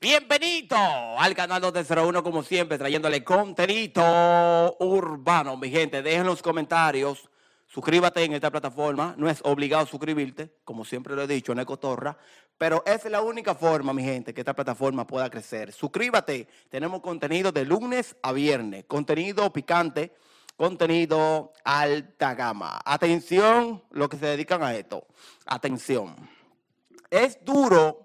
Bienvenido al canal 2D01 como siempre, trayéndole contenido urbano. Mi gente, dejen los comentarios, suscríbete en esta plataforma. No es obligado suscribirte, como siempre lo he dicho, en Torra cotorra. Pero es la única forma, mi gente, que esta plataforma pueda crecer. Suscríbete, tenemos contenido de lunes a viernes, contenido picante, contenido alta gama. Atención, los que se dedican a esto. Atención es duro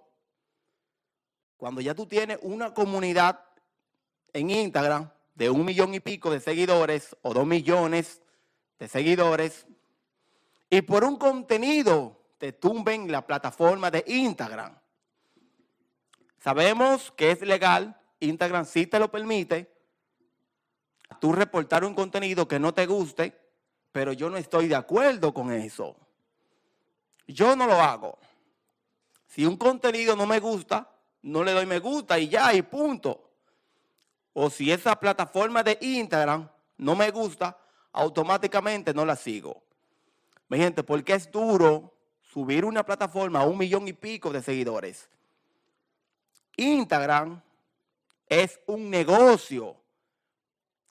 cuando ya tú tienes una comunidad en Instagram de un millón y pico de seguidores o dos millones de seguidores y por un contenido te tumben la plataforma de Instagram. Sabemos que es legal, Instagram sí te lo permite, tú reportar un contenido que no te guste, pero yo no estoy de acuerdo con eso. Yo no lo hago. Si un contenido no me gusta, no le doy me gusta y ya, y punto. O si esa plataforma de Instagram no me gusta, automáticamente no la sigo. Mi gente, porque es duro subir una plataforma a un millón y pico de seguidores. Instagram es un negocio.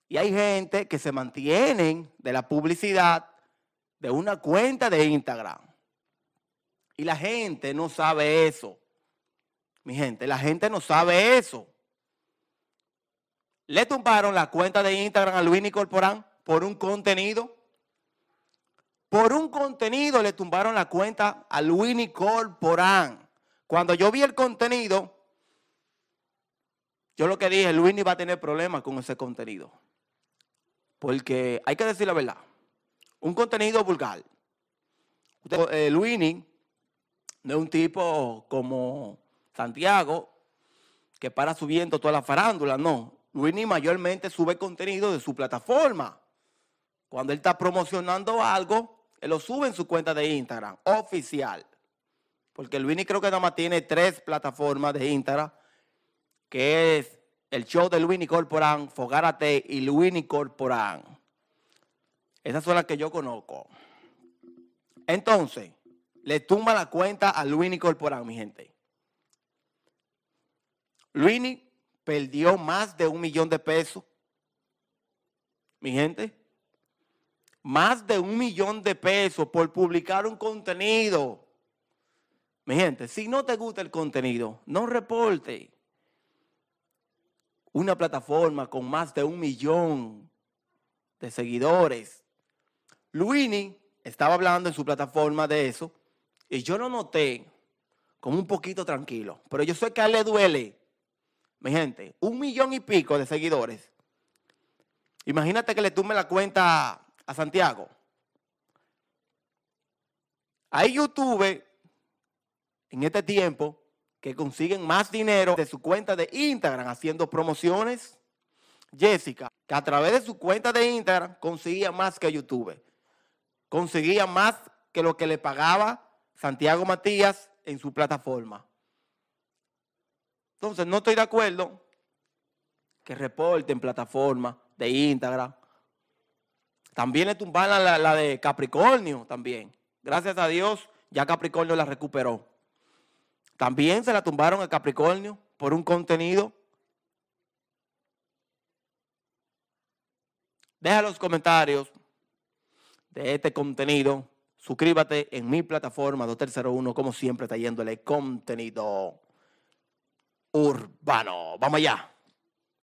Y hay gente que se mantienen de la publicidad de una cuenta de Instagram. Y la gente no sabe eso. Mi gente, la gente no sabe eso. Le tumbaron la cuenta de Instagram a Luini Corporán por un contenido. Por un contenido le tumbaron la cuenta a Luini Corporán. Cuando yo vi el contenido, yo lo que dije, Luini va a tener problemas con ese contenido. Porque hay que decir la verdad. Un contenido vulgar. Eh, Luini no es un tipo como Santiago, que para subiendo toda la farándula, no. Luini mayormente sube contenido de su plataforma. Cuando él está promocionando algo, él lo sube en su cuenta de Instagram, oficial. Porque Luini creo que nada más tiene tres plataformas de Instagram, que es el show de Luini Corporan, Fogárate y Luini Corporan. Esas son las que yo conozco. Entonces, le tumba la cuenta a Luini Corporado, mi gente. Luini perdió más de un millón de pesos. Mi gente. Más de un millón de pesos por publicar un contenido. Mi gente, si no te gusta el contenido, no reporte. Una plataforma con más de un millón de seguidores. Luini estaba hablando en su plataforma de eso y yo lo noté como un poquito tranquilo. Pero yo sé que a él le duele, mi gente, un millón y pico de seguidores. Imagínate que le tumbe la cuenta a Santiago. Hay YouTube en este tiempo que consiguen más dinero de su cuenta de Instagram haciendo promociones. Jessica, que a través de su cuenta de Instagram conseguía más que YouTube. Conseguía más que lo que le pagaba Santiago Matías en su plataforma. Entonces, no estoy de acuerdo que reporten plataforma de Instagram. También le tumbaron la, de Capricornio también. Gracias a Dios, ya Capricornio la recuperó. También se la tumbaron a Capricornio por un contenido. Deja los comentarios de este contenido Suscríbete en mi plataforma 2301 como siempre, trayéndole contenido urbano. Vamos allá.